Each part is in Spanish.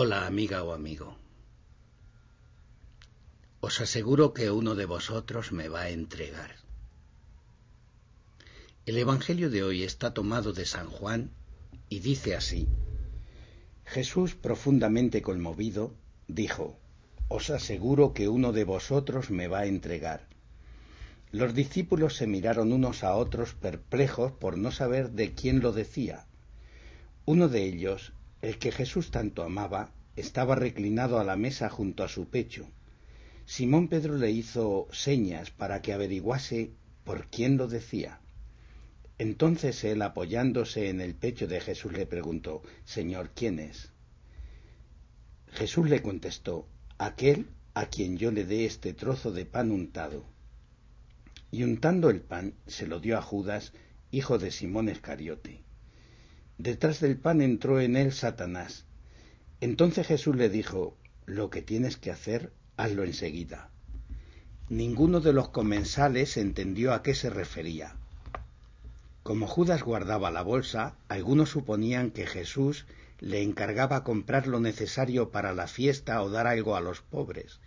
Hola amiga o amigo. Os aseguro que uno de vosotros me va a entregar. El Evangelio de hoy está tomado de San Juan y dice así. Jesús, profundamente conmovido, dijo, Os aseguro que uno de vosotros me va a entregar. Los discípulos se miraron unos a otros perplejos por no saber de quién lo decía. Uno de ellos, el que Jesús tanto amaba estaba reclinado a la mesa junto a su pecho. Simón Pedro le hizo señas para que averiguase por quién lo decía. Entonces él, apoyándose en el pecho de Jesús, le preguntó, Señor, ¿quién es? Jesús le contestó, aquel a quien yo le dé este trozo de pan untado. Y untando el pan, se lo dio a Judas, hijo de Simón Escariote. Detrás del pan entró en él Satanás. Entonces Jesús le dijo, lo que tienes que hacer, hazlo enseguida. Ninguno de los comensales entendió a qué se refería. Como Judas guardaba la bolsa, algunos suponían que Jesús le encargaba comprar lo necesario para la fiesta o dar algo a los pobres.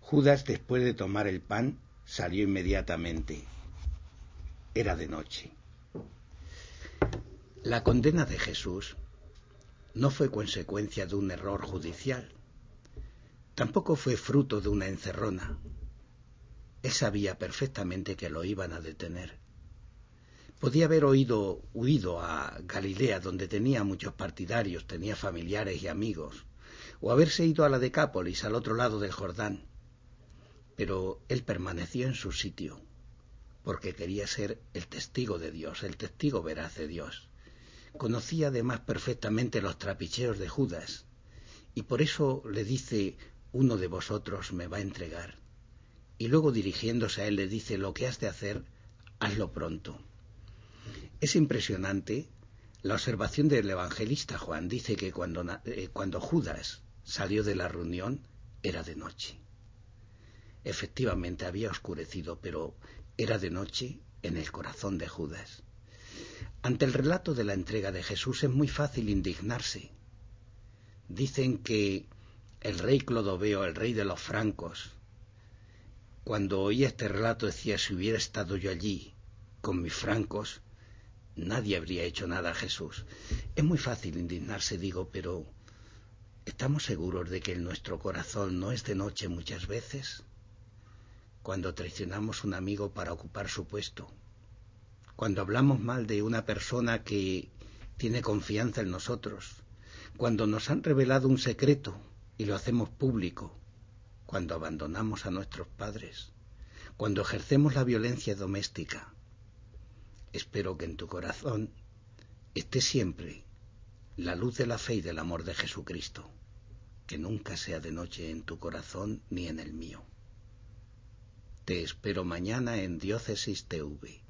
Judas, después de tomar el pan, salió inmediatamente. Era de noche. La condena de Jesús no fue consecuencia de un error judicial, tampoco fue fruto de una encerrona. Él sabía perfectamente que lo iban a detener. Podía haber oído, huido a Galilea, donde tenía muchos partidarios, tenía familiares y amigos, o haberse ido a la Decápolis, al otro lado del Jordán. Pero él permaneció en su sitio, porque quería ser el testigo de Dios, el testigo veraz de Dios. Conocía además perfectamente los trapicheos de Judas, y por eso le dice, uno de vosotros me va a entregar. Y luego dirigiéndose a él le dice, lo que has de hacer, hazlo pronto. Es impresionante la observación del evangelista Juan. Dice que cuando, eh, cuando Judas salió de la reunión era de noche. Efectivamente había oscurecido, pero era de noche en el corazón de Judas. Ante el relato de la entrega de Jesús es muy fácil indignarse. Dicen que el rey Clodoveo, el rey de los francos, cuando oía este relato decía, si hubiera estado yo allí con mis francos, nadie habría hecho nada a Jesús. Es muy fácil indignarse, digo, pero ¿estamos seguros de que en nuestro corazón no es de noche muchas veces? Cuando traicionamos un amigo para ocupar su puesto, cuando hablamos mal de una persona que tiene confianza en nosotros, cuando nos han revelado un secreto y lo hacemos público, cuando abandonamos a nuestros padres, cuando ejercemos la violencia doméstica. Espero que en tu corazón esté siempre la luz de la fe y del amor de Jesucristo, que nunca sea de noche en tu corazón ni en el mío. Te espero mañana en Diócesis TV.